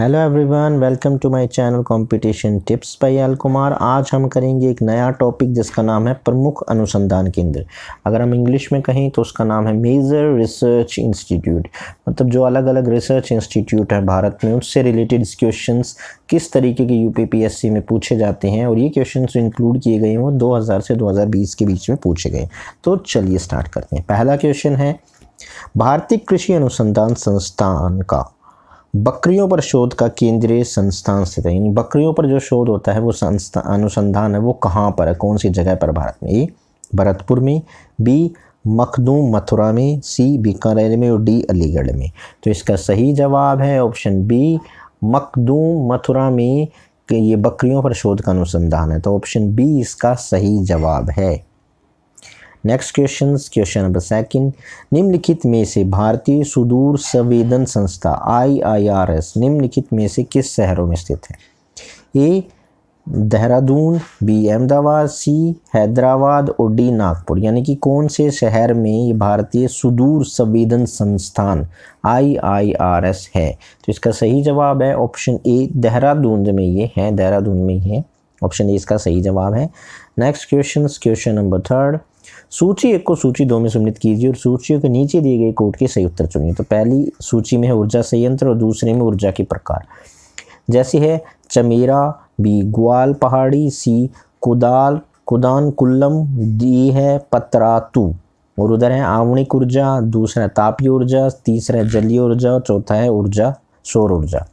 hello everyone welcome to my channel competition tips by Kumar आज हम करेंगे एक नया टॉपिक जिसका नाम है प्रमुख अनुसंधान केंद्र अगर हम इंग्लिश में कहें तो उसका नाम है मेजर रिसर्च इंस्टीट्यूट मतलब जो अलग अलग रिसर्च इंस्टीट्यूट है भारत में उससे रिलेटेड क्वेश्चन किस तरीके के यू में पूछे जाते हैं और ये क्वेश्चन इंक्लूड किए गए हैं वो दो से दो के बीच में पूछे गए तो चलिए स्टार्ट करते हैं पहला क्वेश्चन है भारतीय कृषि अनुसंधान संस्थान का बकरियों पर शोध का केंद्रीय संस्थान स्थित है यानी बकरियों पर जो शोध होता है वो संस्था अनुसंधान है वो कहाँ पर है कौन सी जगह पर भारत में ए भरतपुर में बी मखदूम मथुरा में सी बीकानेर में और डी अलीगढ़ में तो इसका सही जवाब है ऑप्शन बी मखदूम मथुरा में कि ये बकरियों पर शोध का अनुसंधान है तो ऑप्शन बी इसका सही जवाब है next question question number second निम्नलिखित में से भारतीय सुदूर संवेदन संस्था आईआईआरएस निम्नलिखित में से किस शहरों में स्थित है A Dehradun B Ahmedabad C Hyderabad और डी नागपुर यानी कि कौन से शहर में ये भारतीय सुदूर संवेदन संस्थान आईआईआरएस है तो इसका सही जवाब है ऑप्शन ए देहरादून में ये है देहरादून में ही है ऑप्शन ए इसका सही जवाब है next question question number third सूची एक को सूची दो में सम्मिलित कीजिए और सूचियों के नीचे दिए गए कोड के सही उत्तर चुनिए तो पहली सूची में है ऊर्जा संयंत्र और दूसरे में ऊर्जा के प्रकार जैसे है चमेरा बी ग्वाल पहाड़ी सी कुदाल कुदान कुल्लम डी है पतरातू और उधर है आवणिक ऊर्जा दूसरा है तापीय ऊर्जा तीसरा है जलीय ऊर्जा और चौथा है ऊर्जा सौर ऊर्जा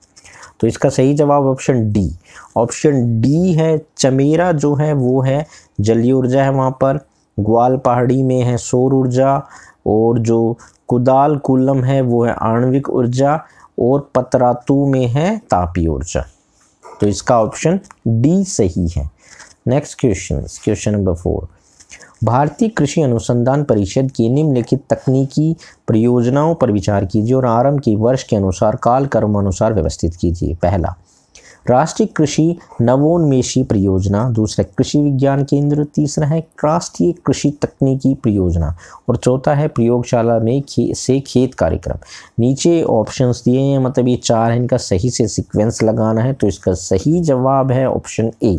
तो इसका सही जवाब ऑप्शन डी ऑप्शन डी है चमेरा जो है वो है जलीय ऊर्जा है वहाँ पर ग्वाल पहाड़ी में है सौर ऊर्जा और जो कुदाल कुलम है वो है आणविक ऊर्जा और पतरातू में है तापी ऊर्जा तो इसका ऑप्शन डी सही है next question question number four भारतीय कृषि अनुसंधान परिषद की निम्नलिखित तकनीकी परियोजनाओं पर विचार कीजिए और आरंभ की वर्ष के अनुसार काल कर्म अनुसार व्यवस्थित कीजिए पहला राष्ट्रीय कृषि नवोन्मेषी परियोजना दूसरा कृषि विज्ञान केंद्र तीसरा है राष्ट्रीय कृषि तकनीकी परियोजना और चौथा है प्रयोगशाला में खे, से खेत कार्यक्रम नीचे ऑप्शंस दिए हैं मतलब ये चार है इनका सही से सीक्वेंस लगाना है तो इसका सही जवाब है ऑप्शन ए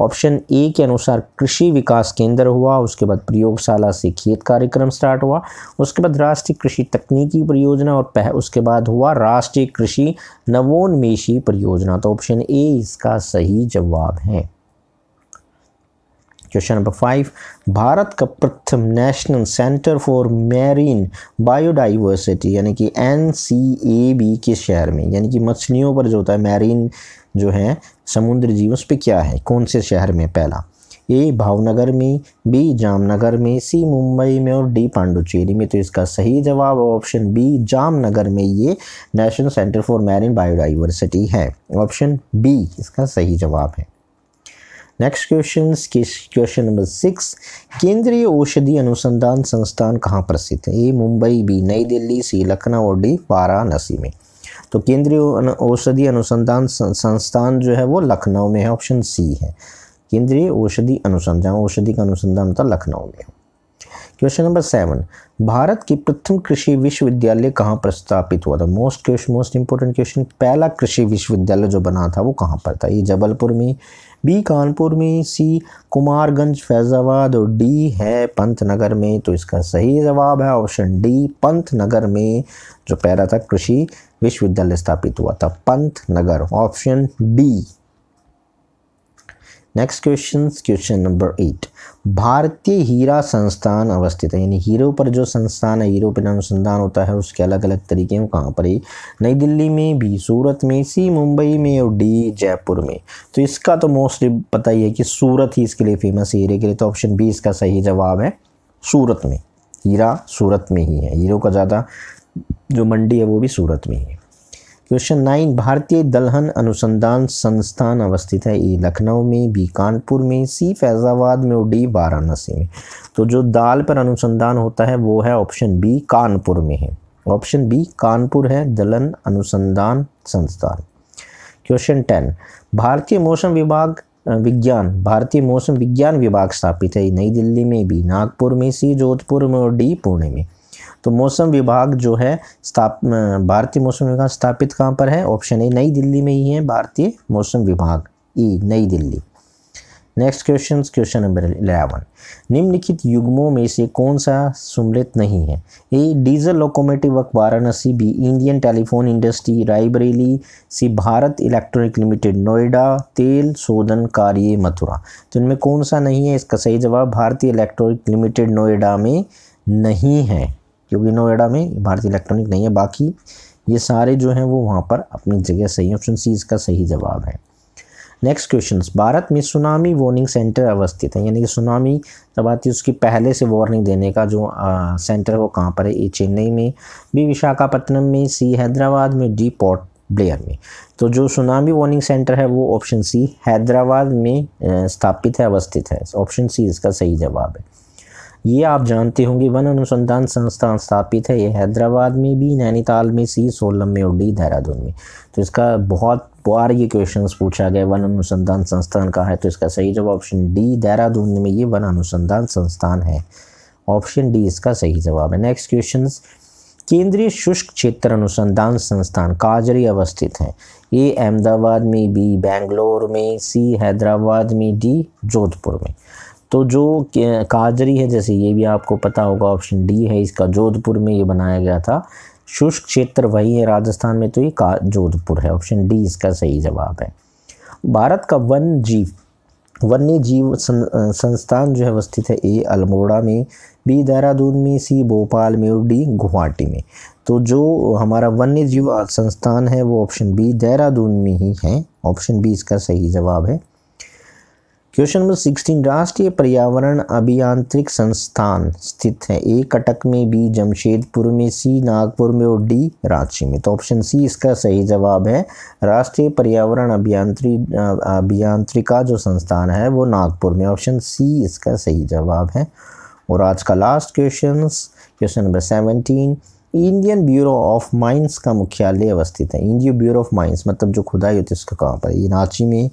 ऑप्शन ए के अनुसार कृषि विकास केंद्र हुआ उसके बाद प्रयोगशाला से खेत कार्यक्रम स्टार्ट हुआ उसके बाद राष्ट्रीय कृषि तकनीकी परियोजना और पह, उसके बाद हुआ राष्ट्रीय कृषि नवोन्मेषी परियोजना तो ऑप्शन ए इसका सही जवाब है क्वेश्चन नंबर फाइव भारत का प्रथम national centre for marine biodiversity यानी कि एन के शहर में यानी कि मछलियों पर जो होता है मैरीन जो है समुद्र जीव उस पर क्या है कौन से शहर में पहला ए भावनगर में बी जामनगर में सी मुंबई में और डी पांडुचेरी में तो इसका सही जवाब ऑप्शन बी जामनगर में ये national centre for marine biodiversity है ऑप्शन बी इसका सही जवाब है next question question number six केंद्रीय औषधि अनुसंधान संस्थान कहाँ पर स्थित है ए मुंबई बी नई दिल्ली सी लखनऊ और डी वाराणसी में तो केंद्रीय औषधि अनुसंधान संस्थान जो है वो लखनऊ में है ऑप्शन सी है केंद्रीय औषधि अनुसंधान औषधि का अनुसंधान होता तो लखनऊ में क्वेश्चन नंबर सेवन भारत की प्रथम कृषि विश्वविद्यालय कहाँ पर स्थापित हुआ था most question most important question पहला कृषि विश्वविद्यालय जो बना था वो कहाँ पर था ये जबलपुर में बी कानपुर में सी कुमारगंज फैज़ाबाद और डी है पंतनगर में तो इसका सही जवाब है ऑप्शन डी पंतनगर में जो पहला था कृषि विश्वविद्यालय स्थापित हुआ था Pantnagar option D next question question number eight भारतीय हीरा संस्थान अवस्थित है यानी हीरो पर जो संस्थान है हीरो पर अनुसंधान होता है उसके अलग अलग तरीके हैं कहाँ पर है नई दिल्ली में भी सूरत में सी मुंबई में और डी जयपुर में तो इसका तो मोस्टली पता ही है कि सूरत ही इसके लिए फेमस है हीरे के लिए तो ऑप्शन बी इसका सही जवाब है सूरत में हीरा सूरत में ही है हीरो का ज़्यादा जो मंडी है वो भी सूरत में ही है क्वेश्चन नाइन भारतीय दलहन अनुसंधान संस्थान अवस्थित है ए लखनऊ में बी कानपुर में सी फैज़ाबाद में और डी वाराणसी में तो जो दाल पर अनुसंधान होता है वो है ऑप्शन बी कानपुर में है ऑप्शन बी कानपुर है दलहन अनुसंधान संस्थान क्वेश्चन टेन भारतीय मौसम विभाग विज्ञान भारतीय मौसम विज्ञान विभाग स्थापित है नई दिल्ली में बी नागपुर में सी जोधपुर में और डी पुणे में तो मौसम विभाग जो है स्थाप भारतीय मौसम विभाग स्थापित कहाँ पर है ऑप्शन ए नई दिल्ली में ही है भारतीय मौसम विभाग E New Delhi next question question number eleven निम्नलिखित युग्मों में से कौन सा सुमलित नहीं है ए डीजल लोकोमोटिव वक Varanasi B Indian telephone industry Raebareli C Bharat electronic limited Noida तेल शोधन कार्य मथुरा तो इनमें कौन सा नहीं है इसका सही जवाब भारतीय इलेक्ट्रॉनिक लिमिटेड नोएडा में नहीं है क्योंकि नोएडा में भारतीय इलेक्ट्रॉनिक नहीं है बाकी ये सारे जो हैं वो वहाँ पर अपनी जगह सही ऑप्शन सी इसका सही जवाब है नेक्स्ट क्वेश्चन भारत में सुनामी वार्निंग सेंटर अवस्थित है यानी कि सुनामी जब आती है उसकी पहले से वार्निंग देने का जो आ, सेंटर है वो कहाँ पर है ए चेन्नई में बी विशाखापट्टनम में सी हैदराबाद में डी पोर्ट ब्लेयर में तो जो सुनामी वार्निंग सेंटर है वो ऑप्शन सी हैदराबाद में स्थापित है अवस्थित है ऑप्शन सी इसका सही जवाब है ये आप जानते होंगे वन अनुसंधान संस्थान स्थापित है ये हैदराबाद में भी नैनीताल में सी सोलम में और डी देहरादून में तो इसका बहुत बार ये क्वेश्चन पूछा गया वन अनुसंधान संस्थान का है तो इसका सही जवाब ऑप्शन डी देहरादून में ये वन अनुसंधान संस्थान है ऑप्शन डी इसका सही जवाब है नेक्स्ट क्वेश्चन केंद्रीय शुष्क क्षेत्र अनुसंधान संस्थान काजरी अवस्थित हैं ए अहमदाबाद में बी बेंगलोर में सी हैदराबाद में डी जोधपुर में तो जो काजरी है जैसे ये भी आपको पता होगा ऑप्शन डी है इसका जोधपुर में ये बनाया गया था शुष्क क्षेत्र वही है राजस्थान में तो ये का जोधपुर है ऑप्शन डी इसका सही जवाब है भारत का वन जीव वन्य जीव सं, संस्थान जो है अवस्थित है ए अल्मोड़ा में बी देहरादून में सी भोपाल में और डी गुवाहाटी में तो जो हमारा वन्य जीव संस्थान है वो ऑप्शन बी देहरादून में ही है ऑप्शन बी इसका सही जवाब है क्वेश्चन नंबर सिक्सटीन राष्ट्रीय पर्यावरण अभियांत्रिक संस्थान स्थित है ए कटक में बी जमशेदपुर में सी नागपुर में और डी रांची में तो ऑप्शन सी इसका सही जवाब है राष्ट्रीय पर्यावरण अभियांत्री अभियांत्रिका जो संस्थान है वो नागपुर में ऑप्शन सी इसका सही जवाब है और आज का last question question number seventeen Indian bureau of mines का मुख्यालय अवस्थित है इंडियन ब्यूरो ऑफ माइंस मतलब जो खुदाई होती है उसका कहाँ पर ये रांची में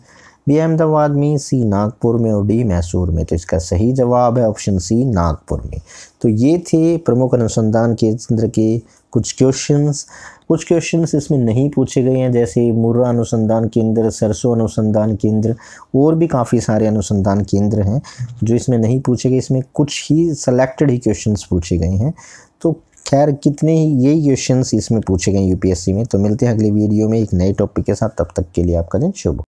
बी अहमदाबाद में सी नागपुर में और डी मैसूर में तो इसका सही जवाब है ऑप्शन सी नागपुर में तो ये थे प्रमुख अनुसंधान केंद्र के कुछ क्वेश्चंस कुछ क्वेश्चंस इसमें नहीं पूछे गए हैं जैसे मुर्रा अनुसंधान केंद्र सरसों अनुसंधान केंद्र और भी काफ़ी सारे अनुसंधान केंद्र हैं जो इसमें नहीं पूछे गए इसमें कुछ ही सेलेक्टेड ही क्वेश्चंस पूछे गए हैं तो खैर कितने ही यही क्वेश्चंस इसमें पूछे गए यूपीएससी में तो मिलते हैं अगले वीडियो में एक नए टॉपिक के साथ तब तक के लिए आपका दिन शुभ